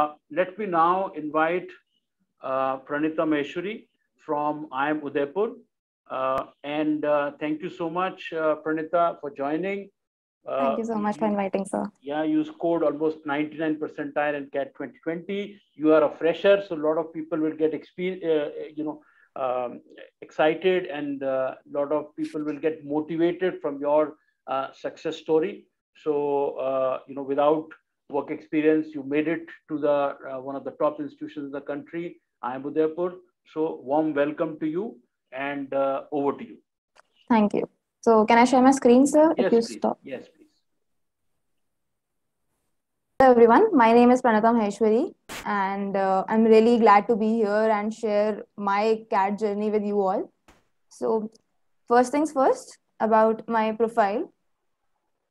Uh, let me now invite uh, Pranita Maheshwari from IIM Udaipur. Uh, and uh, thank you so much, uh, Pranita, for joining. thank you so much for inviting, sir. Yeah, you scored almost 99 percentile in CAT 2020. You are a fresher, so a lot of people will get experience, you know, um, excited and a lot of people will get motivated from your success story. So, you know, without work experience. You made it to the uh, one of the top institutions in the country, IIM Udaipur. So warm welcome to you and uh, over to you. Thank you. So can I share my screen, sir? Yes, if you please. stop. Yes, please. Hello everyone, my name is Pranatham Heshwari, and uh, I'm really glad to be here and share my CAT journey with you all. So first things first about my profile.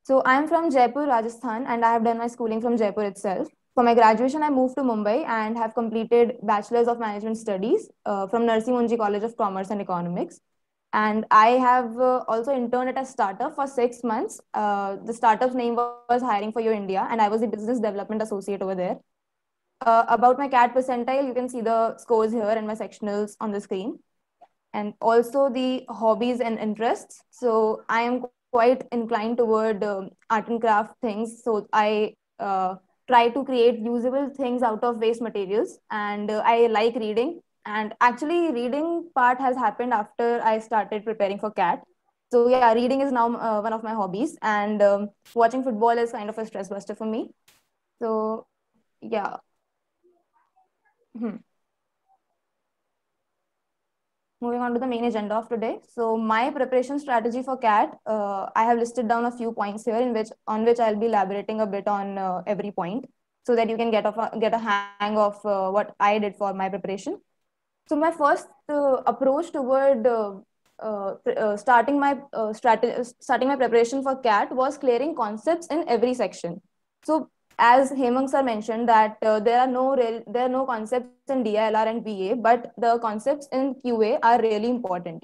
So I am from Jaipur, Rajasthan, and I have done my schooling from Jaipur itself. For my graduation, I moved to Mumbai and have completed Bachelor's of Management Studies uh, from Narsi Munji College of Commerce and Economics. And I have uh, also interned at a startup for six months. Uh, the startup's name was Hiring for Your India, and I was the business development associate over there. Uh, about my CAT percentile, you can see the scores here and my sectionals on the screen and also the hobbies and interests. So I am quite inclined toward um, art and craft things so i uh, try to create usable things out of waste materials and uh, i like reading and actually reading part has happened after i started preparing for cat so yeah reading is now uh, one of my hobbies and um, watching football is kind of a stress buster for me so yeah hmm moving on to the main agenda of today. So my preparation strategy for CAT, uh, I have listed down a few points here in which on which I'll be elaborating a bit on uh, every point so that you can get, a, get a hang of uh, what I did for my preparation. So my first uh, approach toward uh, uh, starting my starting my preparation for CAT was clearing concepts in every section. So as Hemang sir mentioned that uh, there are no real, there are no concepts in DILR and VA, but the concepts in QA are really important.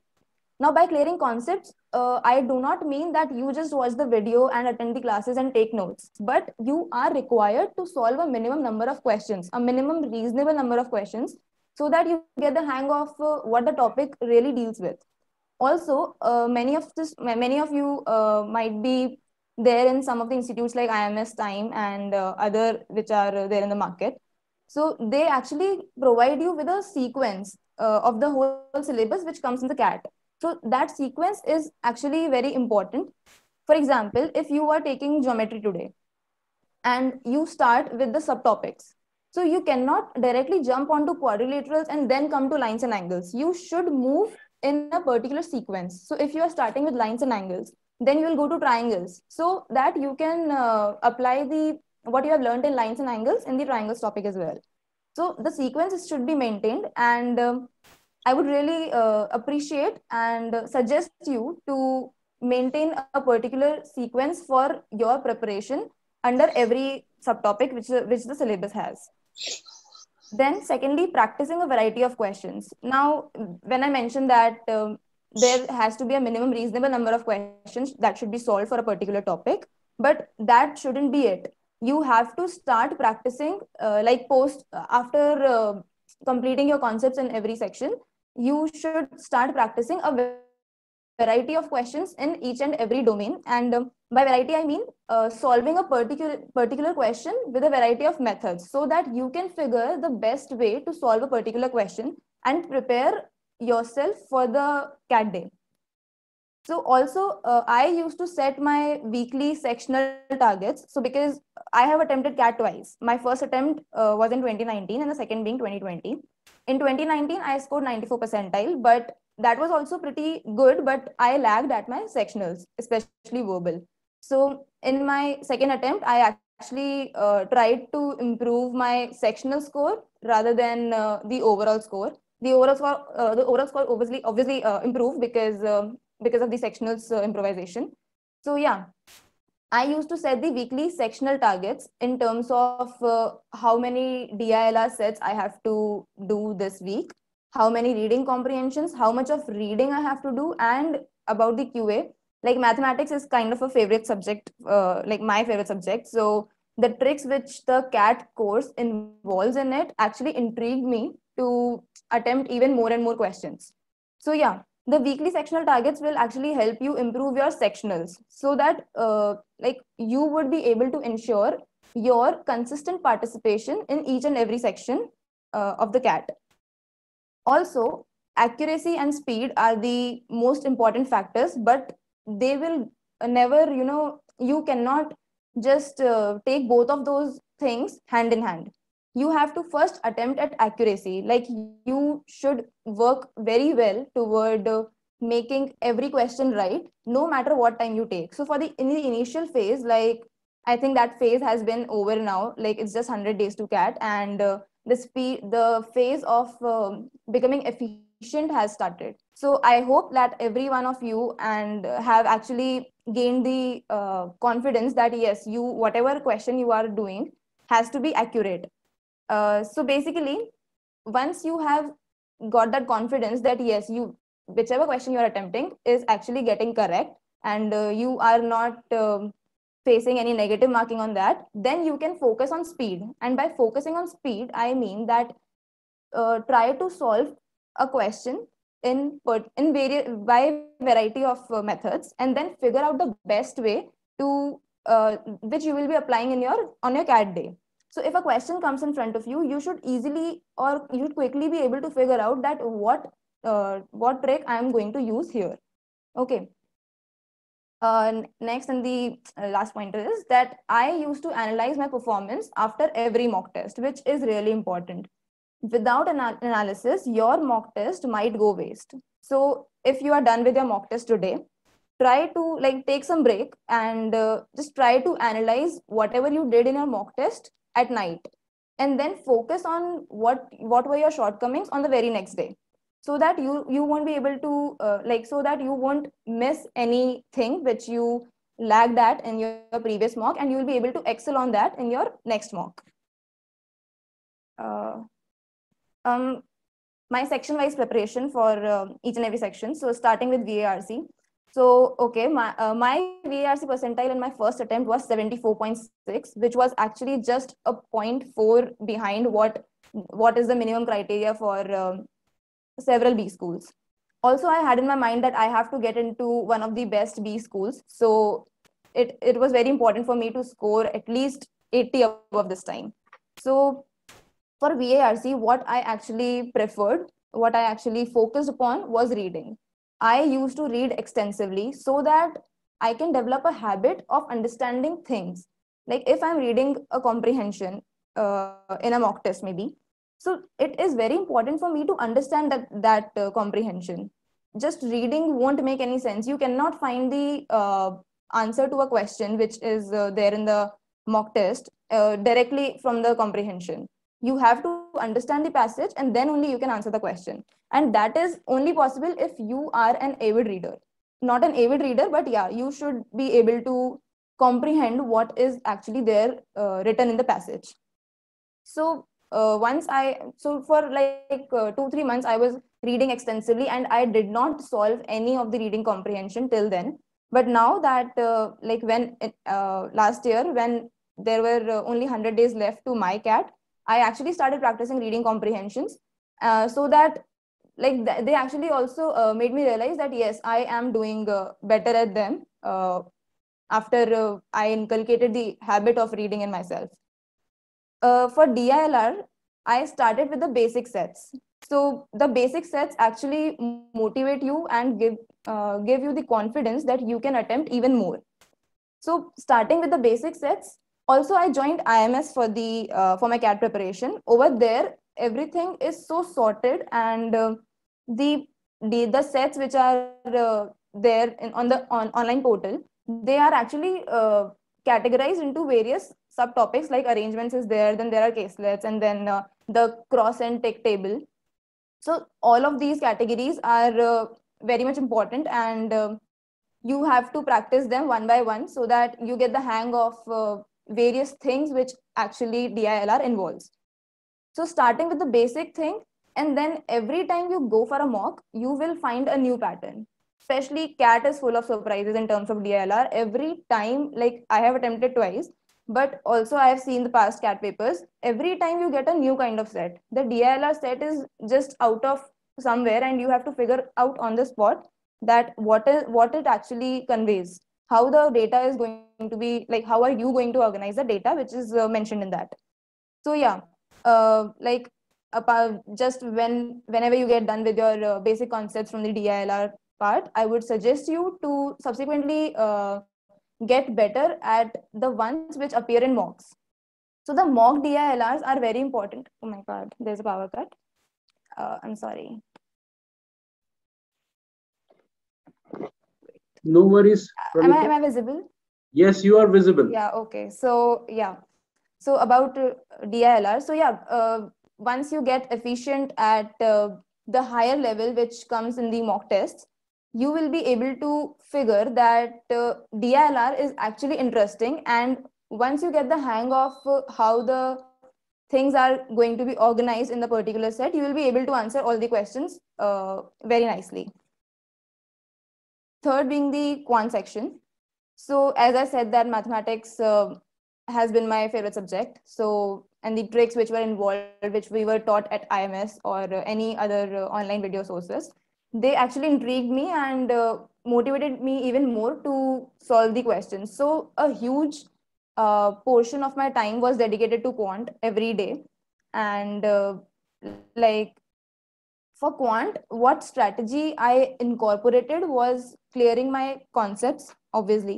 Now, by clearing concepts, uh, I do not mean that you just watch the video and attend the classes and take notes, but you are required to solve a minimum number of questions, a minimum reasonable number of questions, so that you get the hang of uh, what the topic really deals with. Also, uh, many of this, many of you uh, might be there in some of the institutes like IMS Time and uh, other which are there in the market. So they actually provide you with a sequence uh, of the whole syllabus which comes in the CAT. So that sequence is actually very important. For example, if you are taking geometry today and you start with the subtopics, so you cannot directly jump onto quadrilaterals and then come to lines and angles. You should move in a particular sequence. So if you are starting with lines and angles, then you will go to triangles so that you can uh, apply the what you have learned in lines and angles in the triangles topic as well so the sequence should be maintained and um, i would really uh, appreciate and suggest you to maintain a particular sequence for your preparation under every subtopic which, which the syllabus has then secondly practicing a variety of questions now when i mentioned that um, there has to be a minimum reasonable number of questions that should be solved for a particular topic but that shouldn't be it you have to start practicing uh, like post after uh, completing your concepts in every section you should start practicing a variety of questions in each and every domain and um, by variety i mean uh, solving a particular particular question with a variety of methods so that you can figure the best way to solve a particular question and prepare yourself for the cat day so also uh, i used to set my weekly sectional targets so because i have attempted cat twice my first attempt uh, was in 2019 and the second being 2020 in 2019 i scored 94 percentile but that was also pretty good but i lagged at my sectionals especially verbal so in my second attempt i actually uh, tried to improve my sectional score rather than uh, the overall score the overall score, uh, the overall score obviously obviously uh, improved because uh, because of the sectionals uh, improvisation. So yeah, I used to set the weekly sectional targets in terms of uh, how many DILR sets I have to do this week, how many reading comprehensions, how much of reading I have to do, and about the QA. Like mathematics is kind of a favorite subject, uh, like my favorite subject. So the tricks which the CAT course involves in it actually intrigued me to attempt even more and more questions. So yeah, the weekly sectional targets will actually help you improve your sectionals so that uh, like you would be able to ensure your consistent participation in each and every section uh, of the CAT. Also, accuracy and speed are the most important factors, but they will never, you know, you cannot just uh, take both of those things hand in hand you have to first attempt at accuracy like you should work very well toward uh, making every question right no matter what time you take so for the in the initial phase like i think that phase has been over now like it's just 100 days to cat and uh, the speed the phase of um, becoming efficient has started so i hope that every one of you and uh, have actually gained the uh, confidence that yes you whatever question you are doing has to be accurate uh, so basically once you have got that confidence that yes you whichever question you are attempting is actually getting correct and uh, you are not um, facing any negative marking on that then you can focus on speed and by focusing on speed i mean that uh, try to solve a question in in various by variety of uh, methods and then figure out the best way to uh, which you will be applying in your on your cat day so if a question comes in front of you, you should easily or you should quickly be able to figure out that what uh, what trick I am going to use here. Okay. Uh, next and the uh, last point is that I used to analyze my performance after every mock test, which is really important. Without an analysis, your mock test might go waste. So if you are done with your mock test today, try to like take some break and uh, just try to analyze whatever you did in your mock test at night and then focus on what what were your shortcomings on the very next day so that you you won't be able to uh, like so that you won't miss anything which you lagged at in your, your previous mock and you will be able to excel on that in your next mock uh, um, my section wise preparation for uh, each and every section so starting with varc so, okay, my, uh, my VARC percentile in my first attempt was 74.6, which was actually just a 0.4 behind what, what is the minimum criteria for um, several B schools. Also, I had in my mind that I have to get into one of the best B schools. So it, it was very important for me to score at least 80 above this time. So for VARC, what I actually preferred, what I actually focused upon was reading I used to read extensively so that I can develop a habit of understanding things. Like if I'm reading a comprehension uh, in a mock test, maybe. So it is very important for me to understand that that uh, comprehension. Just reading won't make any sense. You cannot find the uh, answer to a question which is uh, there in the mock test uh, directly from the comprehension you have to understand the passage and then only you can answer the question and that is only possible if you are an avid reader not an avid reader but yeah you should be able to comprehend what is actually there uh, written in the passage so uh, once i so for like uh, 2 3 months i was reading extensively and i did not solve any of the reading comprehension till then but now that uh, like when uh, last year when there were uh, only 100 days left to my cat I actually started practicing reading comprehensions uh, so that like th- they actually also uh, made me realize that yes, I am doing uh, better at them uh, after uh, I inculcated the habit of reading in myself. Uh, for DILR, I started with the basic sets. So the basic sets actually motivate you and give give you the confidence that you can attempt even more. So starting with the basic sets also i joined ims for the uh, for my cat preparation over there everything is so sorted and uh, the, the the sets which are uh, there in, on the on, online portal they are actually uh, categorized into various subtopics like arrangements is there then there are caselets and then uh, the cross and tick table so all of these categories are uh, very much important and you have to practice them one by one so that you get the hang of various things which actually DILR involves. So starting with the basic thing, and then every time you go for a mock, you will find a new pattern. Especially CAT is full of surprises in terms of DILR. Every time, like I have attempted twice, but also I have seen the past CAT papers. Every time you get a new kind of set, the DILR set is just out of somewhere, and you have to figure out on the spot that what is what it actually conveys how the data is going to be like how are you going to organize the data which is uh, mentioned in that so yeah uh, like about just when whenever you get done with your uh, basic concepts from the dilr part i would suggest you to subsequently uh, get better at the ones which appear in mocks so the mock dilrs are very important oh my god there's a power cut uh, i'm sorry no worries. Uh, am I, am I visible? Yes, you are visible. Yeah, okay. So, yeah. So, about uh, DILR. So, yeah, uh, once you get efficient at uh, the higher level, which comes in the mock tests, you will be able to figure that uh, DILR is actually interesting. And once you get the hang of uh, how the things are going to be organized in the particular set, you will be able to answer all the questions uh, very nicely. Third being the quant section. So as I said that mathematics uh, has been my favorite subject. So and the tricks which were involved, which we were taught at IMS or uh, any other uh, online video sources, they actually intrigued me and uh, motivated me even more to solve the questions. So a huge uh, portion of my time was dedicated to quant every day, and uh, like for quant what strategy i incorporated was clearing my concepts obviously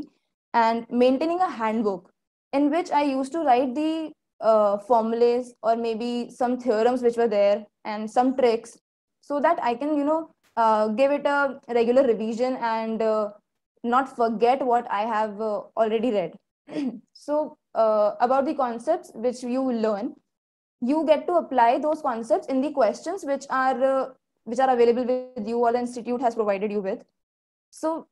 and maintaining a handbook in which i used to write the uh, formulas or maybe some theorems which were there and some tricks so that i can you know uh, give it a regular revision and uh, not forget what i have uh, already read so uh, about the concepts which you learn you get to apply those concepts in the questions which are uh, which are available with you or the institute has provided you with so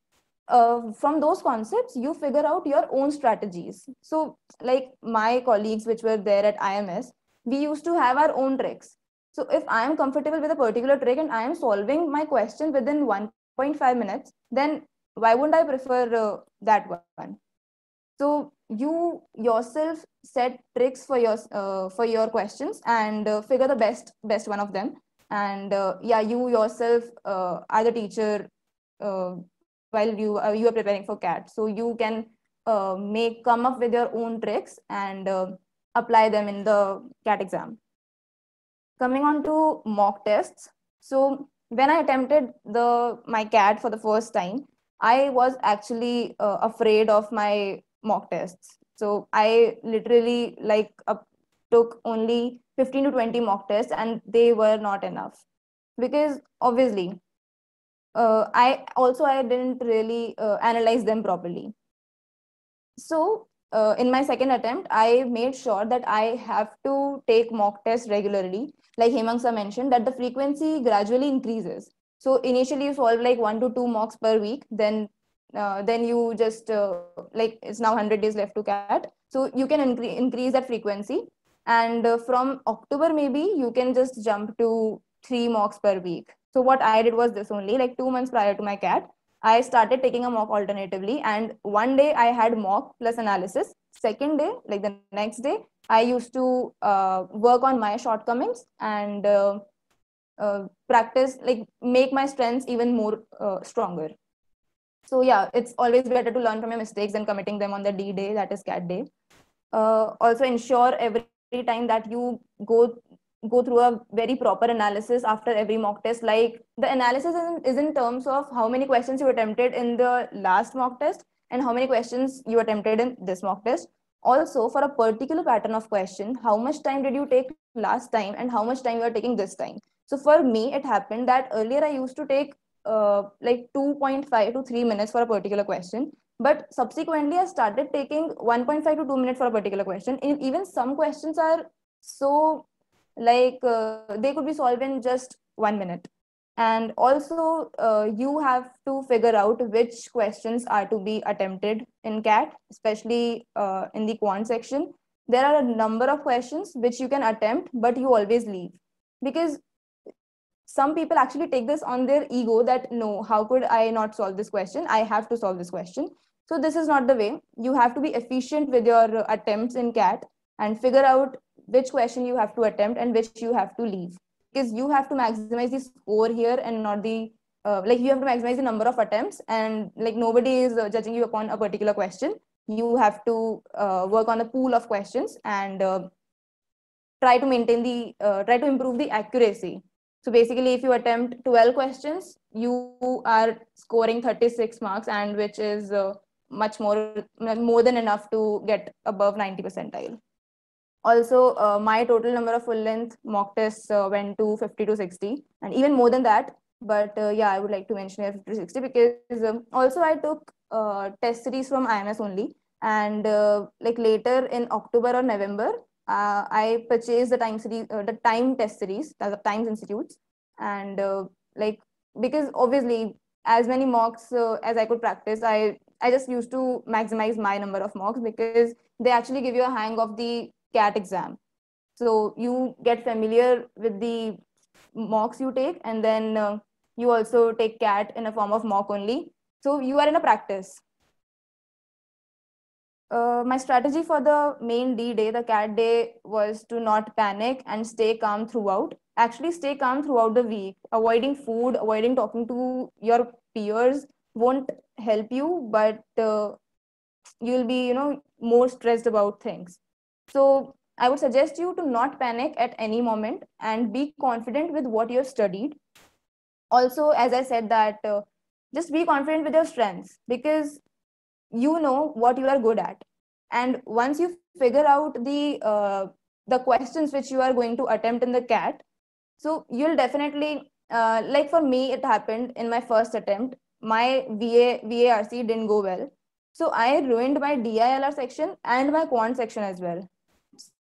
uh, from those concepts you figure out your own strategies so like my colleagues which were there at ims we used to have our own tricks so if i am comfortable with a particular trick and i am solving my question within 1.5 minutes then why wouldn't i prefer uh, that one so you yourself set tricks for your uh, for your questions and uh, figure the best best one of them and uh, yeah you yourself uh, are the teacher uh, while you uh, you are preparing for cat so you can uh, make come up with your own tricks and apply them in the cat exam coming on to mock tests so when i attempted the my cat for the first time i was actually afraid of my mock tests. So I literally like uh, took only 15 to 20 mock tests and they were not enough because obviously uh, I also I didn't really uh, analyze them properly. So uh, in my second attempt, I made sure that I have to take mock tests regularly. Like Hemangsa mentioned, that the frequency gradually increases. So initially you solve like one to two mocks per week, then uh, then you just uh, like it's now 100 days left to cat so you can incre- increase that frequency and uh, from october maybe you can just jump to three mocks per week so what i did was this only like two months prior to my cat i started taking a mock alternatively and one day i had mock plus analysis second day like the next day i used to uh, work on my shortcomings and uh, uh, practice like make my strengths even more stronger so yeah it's always better to learn from your mistakes than committing them on the d day that is cat day uh, also ensure every time that you go go through a very proper analysis after every mock test like the analysis is in terms of how many questions you attempted in the last mock test and how many questions you attempted in this mock test also for a particular pattern of question how much time did you take last time and how much time you are taking this time so for me it happened that earlier i used to take uh, like 2.5 to 3 minutes for a particular question but subsequently i started taking 1.5 to 2 minutes for a particular question and even some questions are so like uh, they could be solved in just 1 minute and also uh, you have to figure out which questions are to be attempted in cat especially uh, in the quant section there are a number of questions which you can attempt but you always leave because some people actually take this on their ego that no, how could I not solve this question? I have to solve this question. So this is not the way. You have to be efficient with your attempts in CAT and figure out which question you have to attempt and which you have to leave because you have to maximize the score here and not the uh, like you have to maximize the number of attempts and like nobody is uh, judging you upon a particular question you have to uh, work on a pool of questions and uh, try to maintain the uh, try to improve the accuracy so basically, if you attempt 12 questions, you are scoring 36 marks, and which is uh, much more more than enough to get above 90 percentile. Also, uh, my total number of full length mock tests uh, went to 50 to 60, and even more than that. But uh, yeah, I would like to mention 50 to 60 because um, also I took uh, test series from IMS only, and uh, like later in October or November, uh, I purchased the time series, uh, the time test series, the Times Institutes, and uh, like because obviously as many mocks uh, as I could practice, I I just used to maximize my number of mocks because they actually give you a hang of the CAT exam, so you get familiar with the mocks you take, and then uh, you also take CAT in a form of mock only. So you are in a practice uh, my strategy for the main D day, the CAT day, was to not panic and stay calm throughout. Actually, stay calm throughout the week. Avoiding food, avoiding talking to your peers won't help you, but uh, you'll be, you know, more stressed about things. So I would suggest you to not panic at any moment and be confident with what you've studied. Also, as I said, that uh, just be confident with your strengths because you know what you are good at and once you figure out the uh, the questions which you are going to attempt in the cat so you'll definitely uh, like for me it happened in my first attempt my va varc didn't go well so i ruined my dilr section and my quant section as well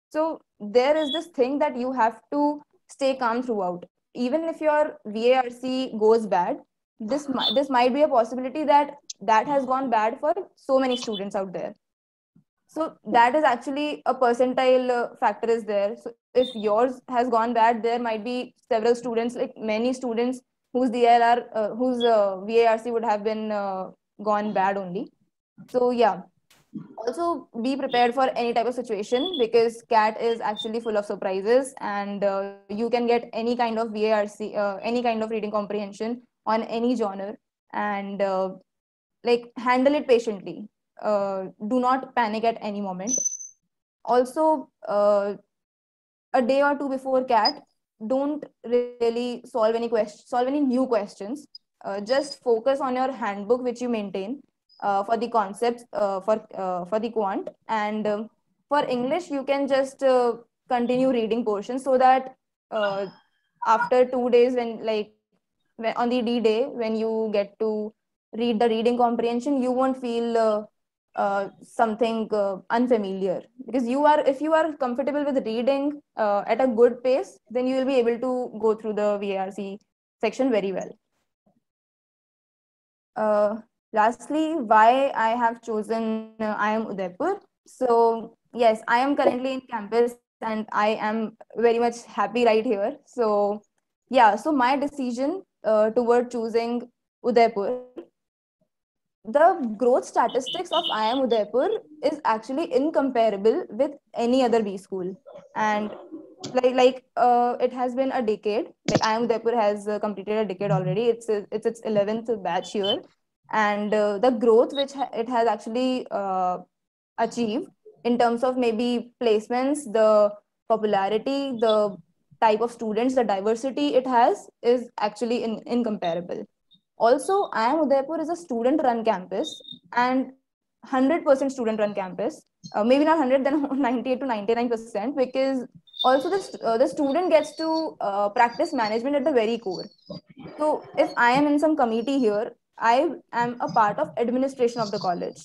so there is this thing that you have to stay calm throughout even if your varc goes bad this this might be a possibility that that has gone bad for so many students out there so that is actually a percentile uh, factor is there so if yours has gone bad there might be several students like many students whose DLR uh, whose uh, VARC would have been uh, gone bad only so yeah also be prepared for any type of situation because cat is actually full of surprises and uh, you can get any kind of VARC uh, any kind of reading comprehension on any genre and like handle it patiently uh, do not panic at any moment also uh, a day or two before cat don't really solve any questions. solve any new questions uh, just focus on your handbook which you maintain uh, for the concepts uh, for uh, for the quant and um, for english you can just continue reading portions so that after two days when like when, on the d day when you get to read the reading comprehension you won't feel uh, uh, something uh, unfamiliar because you are if you are comfortable with reading uh, at a good pace then you will be able to go through the vrc section very well uh, lastly why i have chosen uh, i am udaipur so yes i am currently in campus and i am very much happy right here so yeah so my decision uh, toward choosing udaipur the growth statistics of IIM Udaipur is actually incomparable with any other B school. And like like uh, it has been a decade. Like IIM Udaipur has uh, completed a decade already. It's it's its eleventh batch year, and uh, the growth which ha it has actually uh, achieved in terms of maybe placements, the popularity, the type of students, the diversity it has is actually in, incomparable. Also, I am Udaipur is a student run campus and 100% student run campus. Uh, maybe not 100, then 98 to 99% because also the, uh, the student gets to uh, practice management at the very core. So if I am in some committee here, I am a part of administration of the college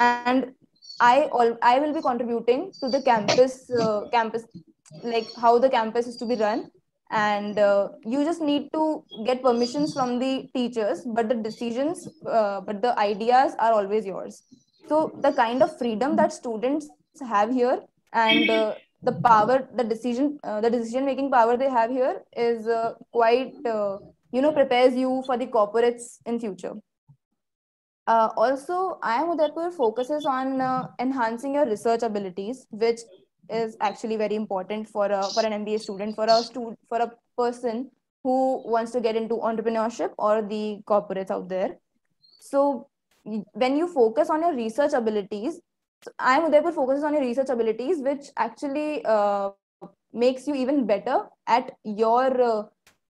and I all I will be contributing to the campus uh, campus like how the campus is to be run and uh, you just need to get permissions from the teachers but the decisions uh, but the ideas are always yours so the kind of freedom that students have here and uh, the power the decision uh, the decision making power they have here is uh, quite uh, you know prepares you for the corporates in future also, I am Udaipur focuses on enhancing your research abilities, which is actually very important for a for an MBA student, for a student, for a person who wants to get into entrepreneurship or the corporates out there. So when you focus on your research abilities, I'm Udaipur focuses on your research abilities, which actually uh, makes you even better at your uh,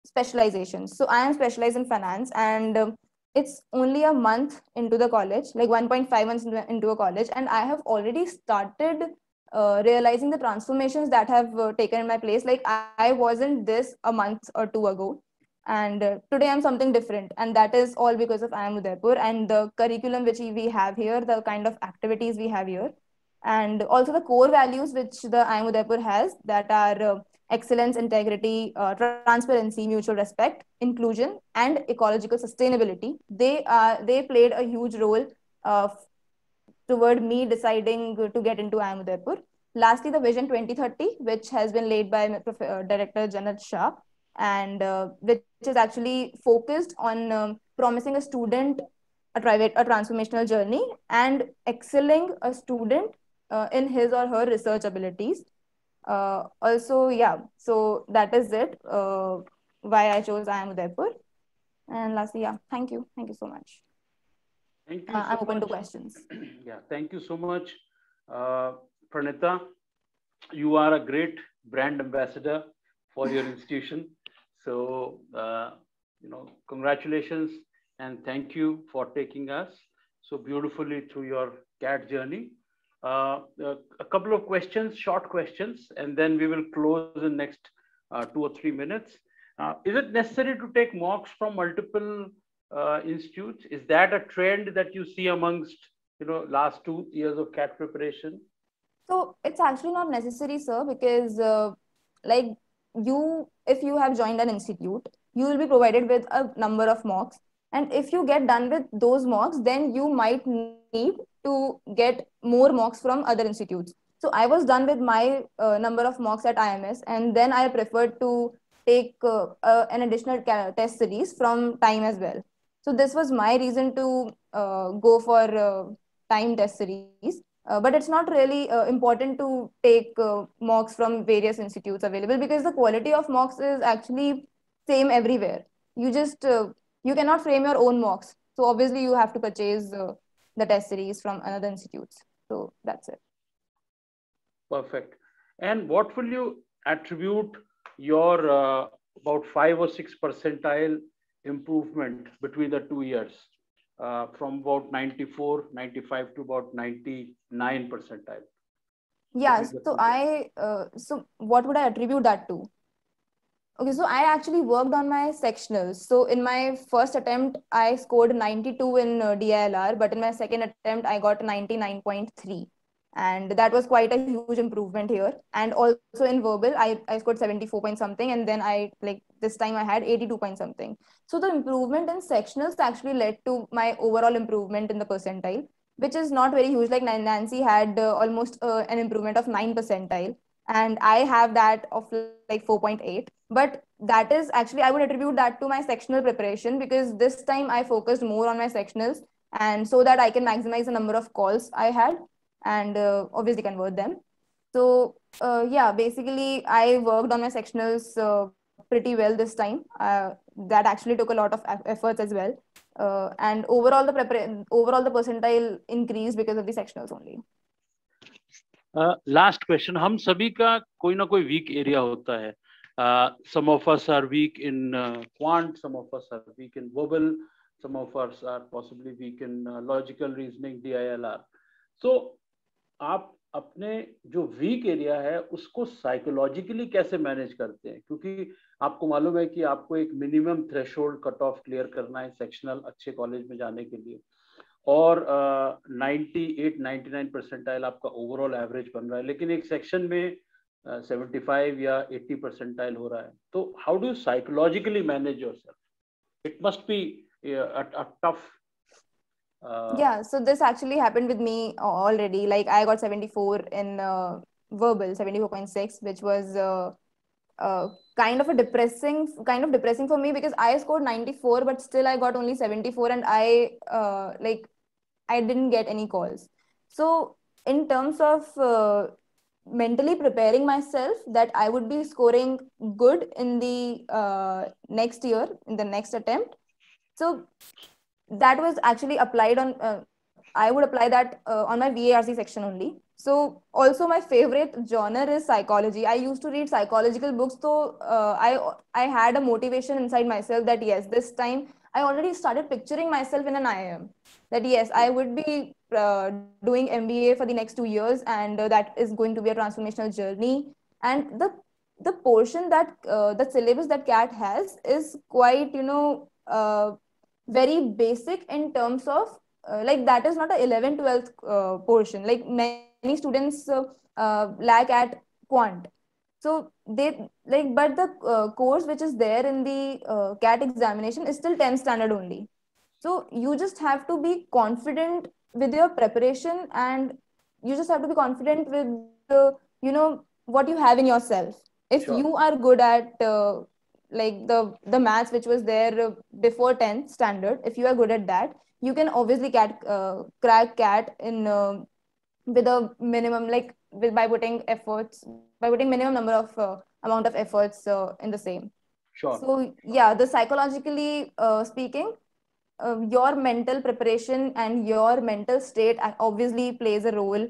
specialization. So I am specialized in finance and um, it's only a month into the college, like 1.5 months into a college. And I have already started uh, realizing the transformations that have uh, taken in my place like I, I, wasn't this a month or two ago and uh, today i'm something different and that is all because of i am udaipur and the curriculum which we have here the kind of activities we have here and also the core values which the i am udaipur has that are uh, excellence integrity uh, transparency mutual respect inclusion and ecological sustainability they are they played a huge role toward me deciding to get into IIM Udaipur. Lastly, the Vision 2030, which has been laid by uh, Director Janet Shah, and uh, which is actually focused on um, promising a student a, private, a transformational journey and excelling a student uh, in his or her research abilities. Uh, also, yeah, so that is it. Uh, why I chose IIM Udaipur. And lastly, yeah, thank you. Thank you so much. Thank you. Uh, so I'm open to questions. yeah, thank you so much, uh, Pranita. You are a great brand ambassador for your institution. So, uh, you know, congratulations and thank you for taking us so beautifully through your CAT journey. Uh, uh, a couple of questions, short questions, and then we will close in next uh, two or three minutes. Uh, is it necessary to take mocks from multiple uh, institutes? Is that a trend that you see amongst you know last two years of CAT preparation? So it's actually not necessary, sir, because uh, like you, if you have joined an institute, you will be provided with a number of mocks, and if you get done with those mocks, then you might need to get more mocks from other institutes. So I was done with my uh, number of mocks at IMS, and then I preferred to take uh, uh, an additional test series from time as well so this was my reason to uh, go for uh, time test series. Uh, but it's not really uh, important to take uh, mocks from various institutes available because the quality of mocks is actually same everywhere. You just uh, you cannot frame your own mocks. So obviously you have to purchase the test series from another institutes. So that's it. Perfect. And what will you attribute your about five or six percentile improvement between the two years uh, from about 94, 95 to about 99 percentile. Yeah. So I, uh, so what would I attribute that to? Okay, so I actually worked on my sectionals. So in my first attempt, I scored 92 in uh, DILR, but in my second attempt, I got 99.3 and that was quite a huge improvement here and also in verbal i, I scored 74 point something and then i like this time i had 82 point something so the improvement in sectionals actually led to my overall improvement in the percentile which is not very huge like nancy had uh, almost uh, an improvement of 9 percentile and i have that of like 4.8 but that is actually i would attribute that to my sectional preparation because this time i focused more on my sectionals and so that i can maximize the number of calls i had and uh, obviously convert them. So uh, yeah, basically I worked on my sectionals uh, pretty well this time. Uh, that actually took a lot of efforts as well. Uh, and overall the prepar- overall the percentile increased because of the sectionals only. Last uh, question हम सभी का कोई ना कोई week area होता है some of us are weak in quant, some of us are weak in verbal, some of us are possibly weak in logical reasoning, DILR. So आप अपने जो वीक एरिया है उसको साइकोलॉजिकली कैसे मैनेज करते हैं क्योंकि आपको मालूम है कि आपको एक minimum thresh cut off clear करना है सेक्शनल अच्छे कॉलेज में जाने के लिए और ninety eight ninety nine percentile आपका ओवरऑल एवरेज बन रहा है लेकिन एक सेक्शन में सेवेंटी uh, फाइव या एट्टी परसेंटाइल हो रहा है तो how do you psychologically manage yourself it must be tough uh, yeah so this actually happened with me already like i got 74 in uh, verbal 74.6 which was uh, uh, kind of a depressing kind of depressing for me because i scored 94 but still i got only 74 and i uh, like i didn't get any calls so in terms of uh, mentally preparing myself that i would be scoring good in the next year in the next attempt so that was actually applied on uh, i would apply that uh, on my varc section only so also my favorite genre is psychology i used to read psychological books so uh, i i had a motivation inside myself that yes this time i already started picturing myself in an iim that yes i would be uh, doing mba for the next 2 years and uh, that is going to be a transformational journey and the the portion that uh, the syllabus that cat has is quite you know very basic in terms of uh, like that is not a 11 12th uh, portion like many students uh, uh, lack at quant so they like but the uh, course which is there in the uh, cat examination is still 10 standard only so you just have to be confident with your preparation and you just have to be confident with the you know what you have in yourself if sure. you are good at like the the maths which was there uh, before 10th standard if you are good at that you can obviously cat uh, crack cat in uh, with a minimum like with by putting efforts by putting minimum number of uh, amount of efforts uh, in the same sure so yeah the psychologically uh, speaking um, your mental preparation and your mental state obviously plays a role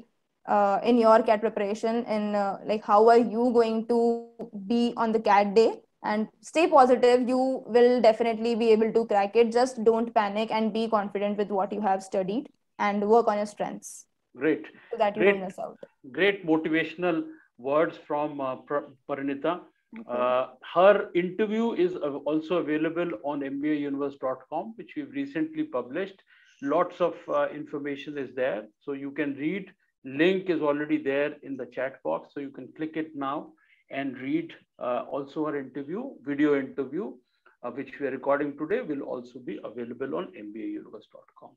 in your cat preparation and like how are you going to be on the cat day and stay positive you will definitely be able to crack it just don't panic and be confident with what you have studied and work on your strengths great so that you great, don't miss out great motivational words from uh, parinita uh, her interview is also available on mbauniverse.com which we've recently published lots of uh, information is there so you can read link is already there in the chat box so you can click it now and read uh, also our interview, video interview, uh, which we are recording today will also be available on mbauniverse.com.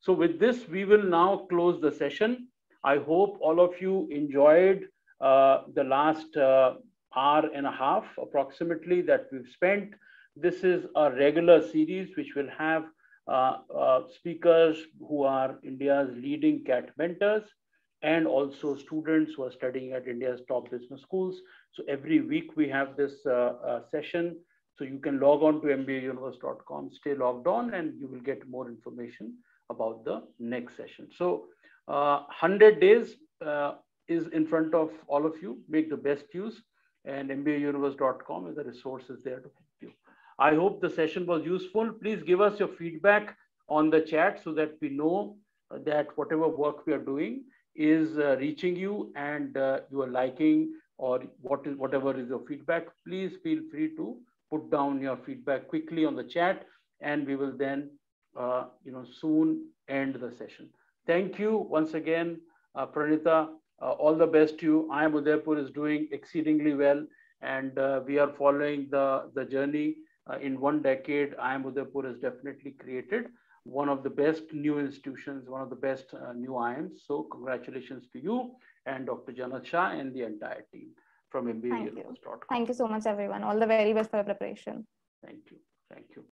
So with this, we will now close the session. I hope all of you enjoyed uh, the last hour and a half approximately that we've spent. This is a regular series which will have uh, uh, speakers who are India's leading CAT mentors and also students who are studying at India's top business schools. So every week we have this uh, uh, session. So you can log on to mbauniverse.com, stay logged on, and you will get more information about the next session. So 100 uh, days is in front of all of you. Make the best use. And mbauniverse.com is the resource is there to help you. I hope the session was useful. Please give us your feedback on the chat so that we know that whatever work we are doing is uh, reaching you and uh, you are liking or what is whatever is your feedback, please feel free to put down your feedback quickly on the chat and we will then uh, you know soon end the session. Thank you once again, uh, Pranita. Uh, all the best to you. I am Udaipur is doing exceedingly well and uh, we are following the, the journey in one decade. I am Udaipur is definitely created one of the best new institutions, one of the best uh, new IMs. So congratulations to you and Dr. Janat Shah and the entire team from MBA. Thank you so much, everyone. All the very best for the preparation. Thank you. Thank you.